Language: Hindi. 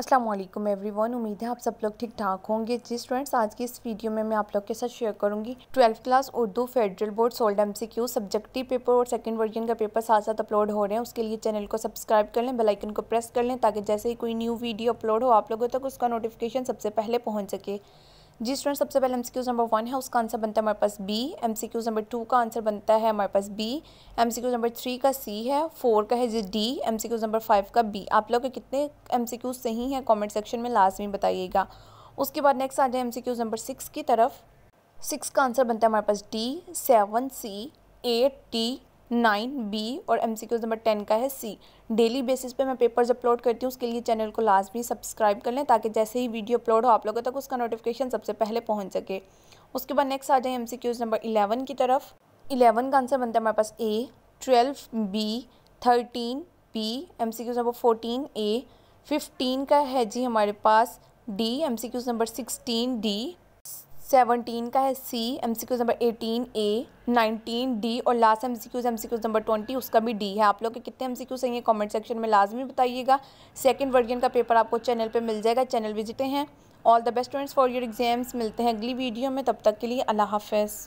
असलम वन उम्मीद है आप सब लोग ठीक ठाक होंगे जी स्टूडेंट्स आज की इस वीडियो में मैं आप लोग के साथ शेयर करूंगी twelfth class Urdu federal board solved M C Q subjective paper और सेकंड वर्जन का पेपर साथ साथ अपलोड हो रहे हैं उसके लिए चैनल को सब्सक्राइब कर लें बेलाइकन को प्रेस कर लें ताकि जैसे ही कोई न्यू वीडियो अपलोड हो आप लोगों तक उसका नोटिफिकेशन सबसे पहले पहुँच सके जी स्टूडेंट सबसे पहले एमसीक्यूज नंबर वन है उसका आंसर बनता है हमारे पास बी एमसीक्यूज नंबर टू का आंसर बनता है हमारे पास बी एमसीक्यूज नंबर थ्री का सी है फोर का है जी डी एमसीक्यूज नंबर फाइव का बी आप लोग के कितने एमसीक्यूज सही हैं कमेंट सेक्शन में लास्ट में बताइएगा उसके बाद नेक्स्ट आ जाए क्यूज नंबर सिक्स की तरफ सिक्स का आंसर बनता है हमारे पास D seven C eight D nine B और M C Qs number ten का है सी डेली बेसिस पे मैं पेपर्स अपलोड करती हूँ उसके लिए चैनल को लाजमी सब्सक्राइब कर लें ताकि जैसे ही वीडियो अपलोड हो आप लोगों तक उसका नोटिफिकेशन सबसे पहले पहुँच सके उसके बाद नेक्स्ट आ जाए M C Qs number eleven की तरफ इलेवन का आंसर बनता है हमारे पास A twelve B thirteen B M C Qs number fourteen A fifteen का है जी हमारे पास D M C Qs number sixteen D seventeen का है C M C Qs number eighteen A nineteen D और last M C Qs M C Qs number twenty उसका भी डी है आप लोग के कितने एम सी क्यूज सही है कॉमेंट सेक्शन में लाजमी बताइएगा सेकेंड वर्जन का पेपर आपको चैनल पर मिल जाएगा चैनल विजिटें हैं all the best students for your exams मिलते हैं अगली वीडियो में तब तक के लिए अल्लाह हाफ